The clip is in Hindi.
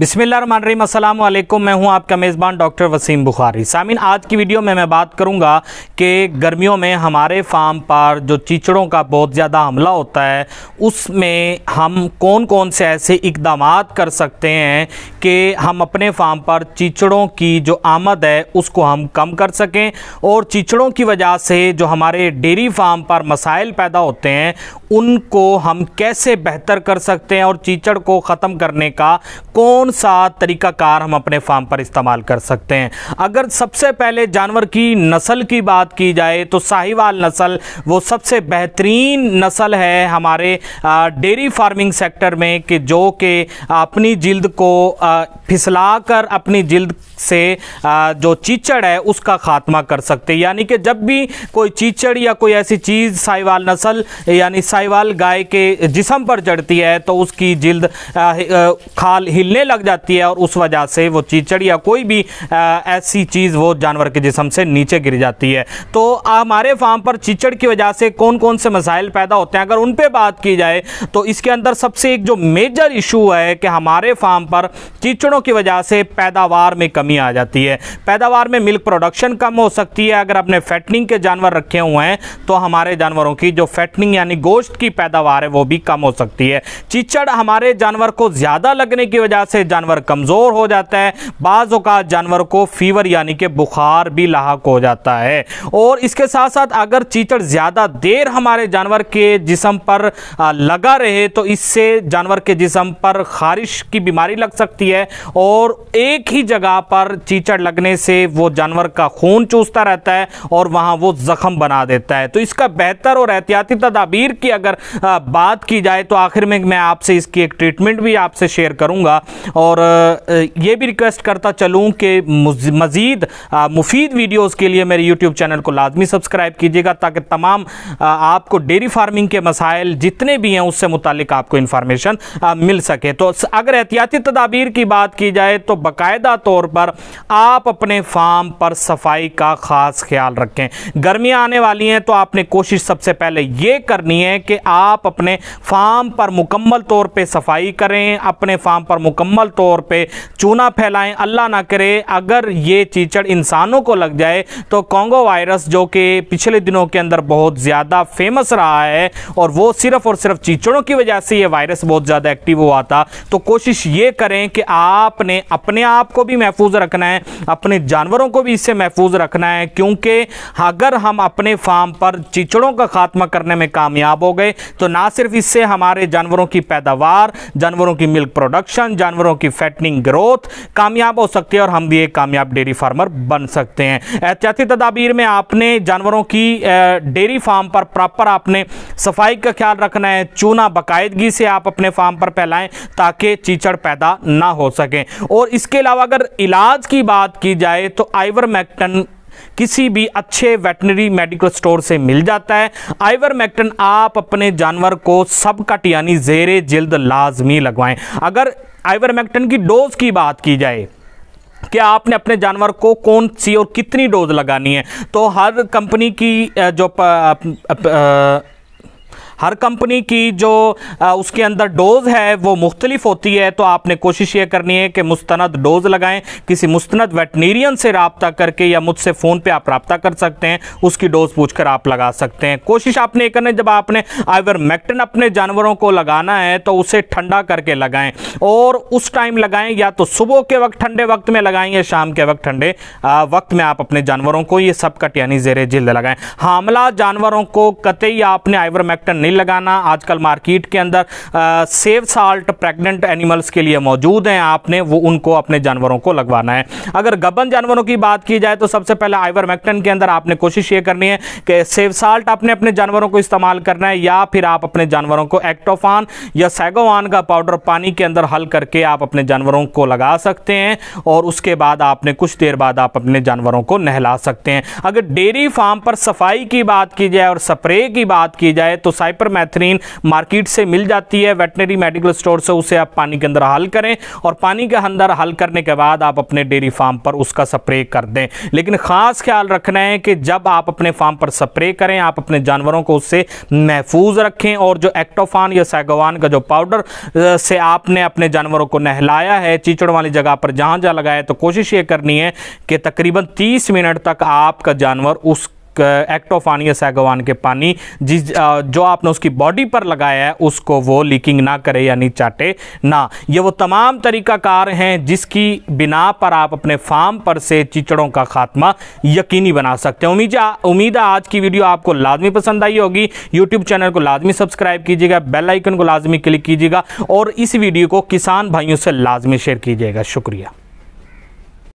बिसमीम अल्लाम मैं हूं आपका मेज़बान डॉक्टर वसीम बुखारी सामिन आज की वीडियो में मैं बात करूंगा कि गर्मियों में हमारे फार्म पर जो चीचड़ों का बहुत ज़्यादा हमला होता है उसमें हम कौन कौन से ऐसे इकदाम कर सकते हैं कि हम अपने फार्म पर चीचड़ों की जो आमद है उसको हम कम कर सकें और चिचड़ों की वजह से जो हमारे डेरी फार्म पर मसाइल पैदा होते हैं उनको हम कैसे बेहतर कर सकते हैं और चीचड़ को ख़त्म करने का कौन कौन सा तरीकाकार हम अपने फार्म पर इस्तेमाल कर सकते हैं अगर सबसे पहले जानवर की नस्ल की बात की जाए तो साहिवाल नस्ल वो सबसे बेहतरीन नस्ल है हमारे डेयरी फार्मिंग सेक्टर में कि जो कि अपनी जिल्द को फिसलाकर अपनी जिल्द से जो चीचड़ है उसका खात्मा कर सकते हैं यानी कि जब भी कोई चीचड़ या कोई ऐसी चीज़ साहिवाल नस्ल यानी साहिवाल गाय के जिसम पर चढ़ती है तो उसकी जिल्द खाल हिलने लग जाती है और उस वजह से वो चीचड़ या कोई भी ऐसी चीज़ वो जानवर के जिसम से नीचे गिर जाती है तो हमारे फार्म पर चीचड़ की वजह से कौन कौन से मसाइल पैदा होते हैं अगर उन पर बात की जाए तो इसके अंदर सबसे एक जो मेजर इशू है कि हमारे फार्म पर चीचड़ों की वजह से पैदावार में कमी आ जाती है पैदावार में मिल्क प्रोडक्शन कम हो सकती है अगर अपने फैटनिंग के जानवर रखे हुए हैं तो हमारे जानवरों की जो फैटनिंग यानी गोश्त की पैदावार है वो भी कम हो सकती है चीचड़ हमारे जानवर को ज़्यादा लगने की वजह से से जानवर कमज़ोर हो जाता है बाज़ जानवर को फीवर यानी कि बुखार भी लाक हो जाता है और इसके साथ साथ अगर चीचड़ ज़्यादा देर हमारे जानवर के जिसम पर लगा रहे तो इससे जानवर के जिसम पर खारिश की बीमारी लग सकती है और एक ही जगह पर चीचड़ लगने से वो जानवर का खून चूसता रहता है और वहां वो जख्म बना देता है तो इसका बेहतर और एहतियाती तदाबीर की अगर बात की जाए तो आखिर में मैं आपसे इसकी एक ट्रीटमेंट भी आपसे शेयर करूंगा और ये भी रिक्वेस्ट करता चलूँ कि मज़ीद मुफीद वीडियोज़ के लिए मेरे यूट्यूब चैनल को लाजमी सब्सक्राइब कीजिएगा ताकि तमाम आपको डेयरी फार्मिंग के मसाइल जितने भी हैं उससे मुतक आपको इन्फॉर्मेशन मिल सके तो अगर एहतियाती तदाबीर की बात की जाए तो बाकायदा तौर पर आप अपने फार्म पर सफाई का ख़ास ख्याल रखें गर्मियाँ आने वाली हैं तो आपने कोशिश सबसे पहले ये करनी है कि आप अपने फार्म पर मुकम्मल तौर पर सफाई करें अपने फार्म पर मुकम्मल मुकम्मल तौर पे चूना फैलाएं अल्लाह ना करे अगर ये चीचड़ इंसानों को लग जाए तो कॉन्गो वायरस जो कि पिछले दिनों के अंदर बहुत ज़्यादा फेमस रहा है और वो सिर्फ और सिर्फ चीचड़ों की वजह से ये वायरस बहुत ज़्यादा एक्टिव हुआ था तो कोशिश ये करें कि आपने अपने आप को भी महफूज रखना है अपने जानवरों को भी इससे महफूज रखना है क्योंकि अगर हम अपने फार्म पर चीचड़ों का खात्मा करने में कामयाब हो गए तो ना सिर्फ इससे हमारे जानवरों की पैदावार जानवरों की मिल्क प्रोडक्शन जानवरों जानवरों की फैटनिंग ग्रोथ कामयाब हो सकती है और हम भी एक कामयाब डेयरी फार्मर बन सकते हैं एहतियाती तदाबीर में आपने जानवरों की डेयरी फार्म पर प्रॉपर आपने सफाई का ख्याल रखना है चूना बाकायदगी से आप अपने फार्म पर फैलाएं ताकि चीचड़ पैदा ना हो सके और इसके अलावा अगर इलाज की बात की जाए तो आइवरमैक्टन किसी भी अच्छे वेटनरी मेडिकल स्टोर से मिल जाता है आइवर मैक्टन आप अपने जानवर को सब कट यानी जेरे जिल्द लाजमी लगवाएं अगर आइवरमेक्टन की डोज की बात की जाए कि आपने अपने जानवर को कौन सी और कितनी डोज लगानी है तो हर कंपनी की जो प, प, प, हर कंपनी की जो उसके अंदर डोज है वो मुख्तलिफ होती है तो आपने कोशिश ये करनी है कि मुस्तंद डोज लगाएं किसी मुस्तंद वेटनेरियन से रबता करके या मुझसे फ़ोन पे आप रबता कर सकते हैं उसकी डोज पूछ कर आप लगा सकते हैं कोशिश आपने ये करनी जब आपने आइवर मैक्टन अपने जानवरों को लगाना है तो उसे ठंडा करके लगाएं और उस टाइम लगाएं या तो सुबह के वक्त ठंडे वक्त में लगाएं या शाम के वक्त ठंडे वक्त में आप अपने जानवरों को ये सब कट यानी जेर जिल्द लगाएं हामला जानवरों को कतई आपने आइवर मैक्टन नहीं नहीं लगाना आजकल मार्केट के अंदर सेव साल्ट प्रेग्नेंट एनिमल्स के लिए मौजूद हैं आपने वो उनको अपने जानवरों को लगवाना है अगर गबन जानवरों की बात की जाए तो सबसे पहले आइवरमेक्टन के अंदर आपने कोशिश ये करनी है कि सेव साल्ट आपने अपने जानवरों को इस्तेमाल करना है या फिर आप अपने जानवरों को एक्टोफान या सैगोवान का पाउडर पानी के अंदर हल करके आप अपने जानवरों को लगा सकते हैं और उसके बाद आपने कुछ देर बाद आप अपने जानवरों को नहला सकते हैं अगर डेयरी फार्म पर सफाई की बात की जाए और स्प्रे की बात की जाए तो साइप हाइपरमैथरीन मार्केट से मिल जाती है वेटनरी मेडिकल स्टोर से उसे आप पानी के अंदर हल करें और पानी के अंदर हल करने के बाद आप अपने डेयरी फार्म पर उसका स्प्रे कर दें लेकिन खास ख्याल रखना है कि जब आप अपने फार्म पर स्प्रे करें आप अपने जानवरों को उससे महफूज रखें और जो एक्टोफान या सैगवान का जो पाउडर से आपने अपने जानवरों को नहलाया है चीचड़ वाली जगह पर जहां जहां लगाया तो कोशिश ये करनी है कि तकरीबन 30 मिनट तक आपका जानवर उस एक्ट ऑफ आनिया सैगवान के पानी जिस जो आपने उसकी बॉडी पर लगाया है उसको वो लीकिंग ना करे यानी चाटे ना ये वो तमाम तरीकाकार हैं जिसकी बिना पर आप अपने फार्म पर से चिचड़ों का खात्मा यकीनी बना सकते हैं उम्मीद उम्मीद है आज की वीडियो आपको लाजमी पसंद आई होगी यूट्यूब चैनल को लाजमी सब्सक्राइब कीजिएगा बेलाइकन को लाजमी क्लिक कीजिएगा और इस वीडियो को किसान भाइयों से लाजमी शेयर कीजिएगा शुक्रिया